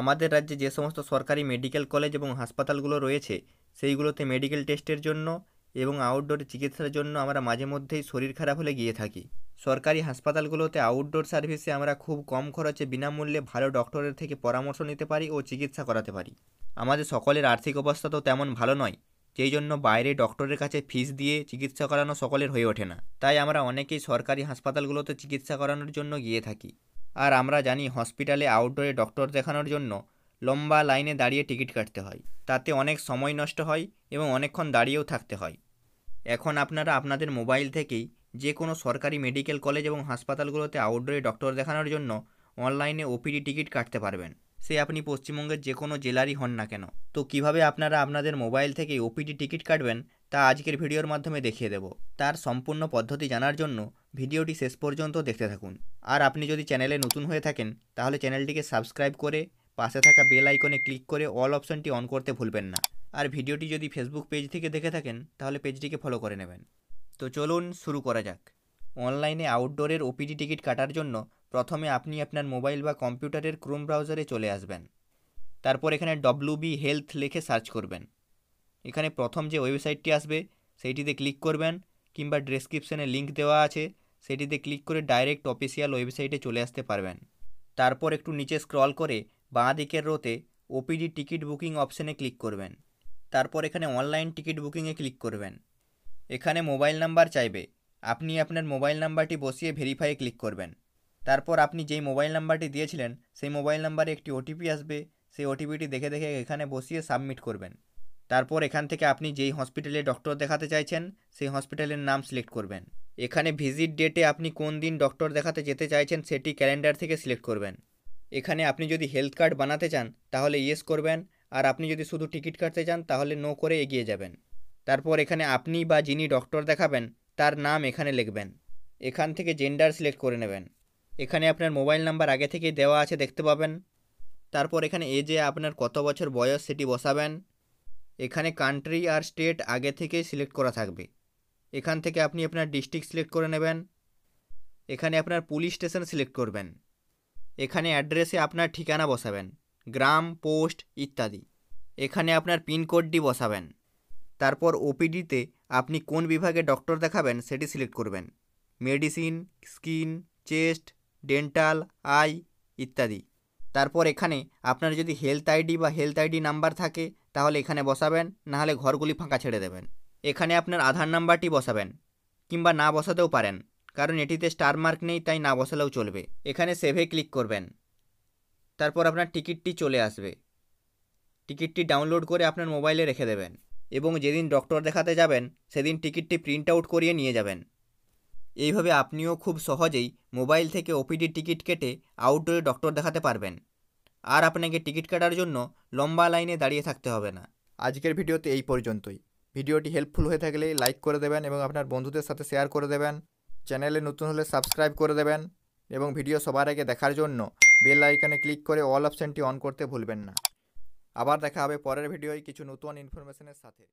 আমাদের রাজ্যে যে সমস্ত সরকারি মেডিকেল কলেজ এবং হাসপাতালগুলো রয়েছে সেইগুলোতে মেডিকেল টেস্টের জন্য এবং আউটডোর চিকিৎসার জন্য আমরা মাঝে মধ্যেই শরীর খারাপ হলে গিয়ে থাকি সরকারি হাসপাতালগুলোতে আউটডোর সার্ভিসে আমরা খুব কম খরচে বিনামূল্যে ভালো ডক্টরের থেকে পরামর্শ নিতে পারি ও চিকিৎসা করাতে পারি আমাদের সকলের আর্থিক অবস্থা তো তেমন ভালো নয় যেই জন্য বাইরে ডক্টরের কাছে ফিস দিয়ে চিকিৎসা করানো সকলের হয়ে ওঠে না তাই আমরা অনেকেই সরকারি হাসপাতালগুলোতে চিকিৎসা করানোর জন্য গিয়ে থাকি আর আমরা জানি হসপিটালে আউটডোরে ডক্টর দেখানোর জন্য লম্বা লাইনে দাঁড়িয়ে টিকিট কাটতে হয় তাতে অনেক সময় নষ্ট হয় এবং অনেকক্ষণ দাঁড়িয়েও থাকতে হয় এখন আপনারা আপনাদের মোবাইল থেকেই যে কোনো সরকারি মেডিকেল কলেজ এবং হাসপাতালগুলোতে আউটডোরে ডক্টর দেখানোর জন্য অনলাইনে ওপিডি টিকিট কাটতে পারবেন সে আপনি পশ্চিমবঙ্গের যে কোনো জেলারই হন না কেন তো কিভাবে আপনারা আপনাদের মোবাইল থেকে ওপিডি টিকিট কাটবেন তা আজকের ভিডিওর মাধ্যমে দেখিয়ে দেব তার সম্পূর্ণ পদ্ধতি জানার জন্য ভিডিওটি শেষ পর্যন্ত দেখতে থাকুন আর আপনি যদি চ্যানেলে নতুন হয়ে থাকেন তাহলে চ্যানেলটিকে সাবস্ক্রাইব করে পাশে থাকা বেল আইকনে ক্লিক করে অল অপশনটি অন করতে ভুলবেন না আর ভিডিওটি যদি ফেসবুক পেজ থেকে দেখে থাকেন তাহলে পেজটিকে ফলো করে নেবেন তো চলুন শুরু করা যাক অনলাইনে আউটডোরের ওপিডি টিকিট কাটার জন্য প্রথমে আপনি আপনার মোবাইল বা কম্পিউটারের ক্রোম ব্রাউজারে চলে আসবেন তারপর এখানে ডব্লু হেলথ লিখে সার্চ করবেন এখানে প্রথম যে ওয়েবসাইটটি আসবে সেইটিতে ক্লিক করবেন কিংবা ডেসক্রিপশানে লিঙ্ক দেওয়া আছে সেটিতে ক্লিক করে ডাইরেক্ট অফিসিয়াল ওয়েবসাইটে চলে আসতে পারবেন তারপর একটু নিচে স্ক্রল করে বাঁ দিকের রোতে ওপিডি টিকিট বুকিং অপশানে ক্লিক করবেন তারপর এখানে অনলাইন টিকিট বুকিংয়ে ক্লিক করবেন এখানে মোবাইল নাম্বার চাইবে আপনি আপনার মোবাইল নাম্বারটি বসিয়ে ভেরিফাইয়ে ক্লিক করবেন তারপর আপনি যেই মোবাইল নাম্বারটি দিয়েছিলেন সেই মোবাইল নাম্বারে একটি ওটিপি আসবে সেই ওটিপিটি দেখে দেখে এখানে বসিয়ে সাবমিট করবেন তারপর এখান থেকে আপনি যেই হসপিটালে ডক্টর দেখাতে চাইছেন সেই হসপিটালের নাম সিলেক্ট করবেন এখানে ভিজিট ডেটে আপনি কোন দিন ডক্টর দেখাতে যেতে চাইছেন সেটি ক্যালেন্ডার থেকে সিলেক্ট করবেন এখানে আপনি যদি হেলথ কার্ড বানাতে চান তাহলে ইয়েস করবেন আর আপনি যদি শুধু টিকিট কাটতে চান তাহলে নো করে এগিয়ে যাবেন তারপর এখানে আপনি বা যিনি ডক্টর দেখাবেন তার নাম এখানে লিখবেন এখান থেকে জেন্ডার সিলেক্ট করে নেবেন এখানে আপনার মোবাইল নাম্বার আগে থেকেই দেওয়া আছে দেখতে পাবেন তারপর এখানে এজে আপনার কত বছর বয়স সেটি বসাবেন এখানে কান্ট্রি আর স্টেট আগে থেকেই সিলেক্ট করা থাকবে এখান থেকে আপনি আপনার ডিস্ট্রিক্ট সিলেক্ট করে নেবেন এখানে আপনার পুলিশ স্টেশন সিলেক্ট করবেন এখানে অ্যাড্রেসে আপনার ঠিকানা বসাবেন গ্রাম পোস্ট ইত্যাদি এখানে আপনার পিনকোডটি বসাবেন তারপর ওপিডিতে আপনি কোন বিভাগে ডক্টর দেখাবেন সেটি সিলেক্ট করবেন medicine skin chest dental eye ইত্যাদি তারপর এখানে আপনার যদি হেলথ আইডি বা হেলথ আইডি নাম্বার থাকে তাহলে এখানে বসাবেন নাহলে ঘরগুলি ফাঁকা ছেড়ে দেবেন এখানে আপনার আধার নাম্বারটি বসাবেন কিংবা না বসাতেও পারেন কারণ এটিতে স্টার মার্ক নেই তাই না বসালেও চলবে এখানে সেভে ক্লিক করবেন তারপর আপনার টিকিটটি চলে আসবে টিকিটটি ডাউনলোড করে আপনার মোবাইলে রেখে দেবেন এবং যেদিন ডক্টর দেখাতে যাবেন সেদিন টিকিটটি প্রিন্ট আউট করিয়ে নিয়ে যাবেন এইভাবে আপনিও খুব সহজেই মোবাইল থেকে ওপিডি টিকিট কেটে আউটডোরে ডক্টর দেখাতে পারবেন আর আপনাকে টিকিট কাটার জন্য লম্বা লাইনে দাঁড়িয়ে থাকতে হবে না আজকের ভিডিওতে এই পর্যন্তই ভিডিওটি হেল্পফুল হয়ে থাকলে লাইক করে দেবেন এবং আপনার বন্ধুদের সাথে শেয়ার করে দেবেন চ্যানেলে নতুন হলে সাবস্ক্রাইব করে দেবেন এবং ভিডিও সবার আগে দেখার জন্য বেল আইকনে ক্লিক করে অল অপশানটি অন করতে ভুলবেন না আবার দেখা হবে পরের ভিডিওয় কিছু নতুন ইনফরমেশনের সাথে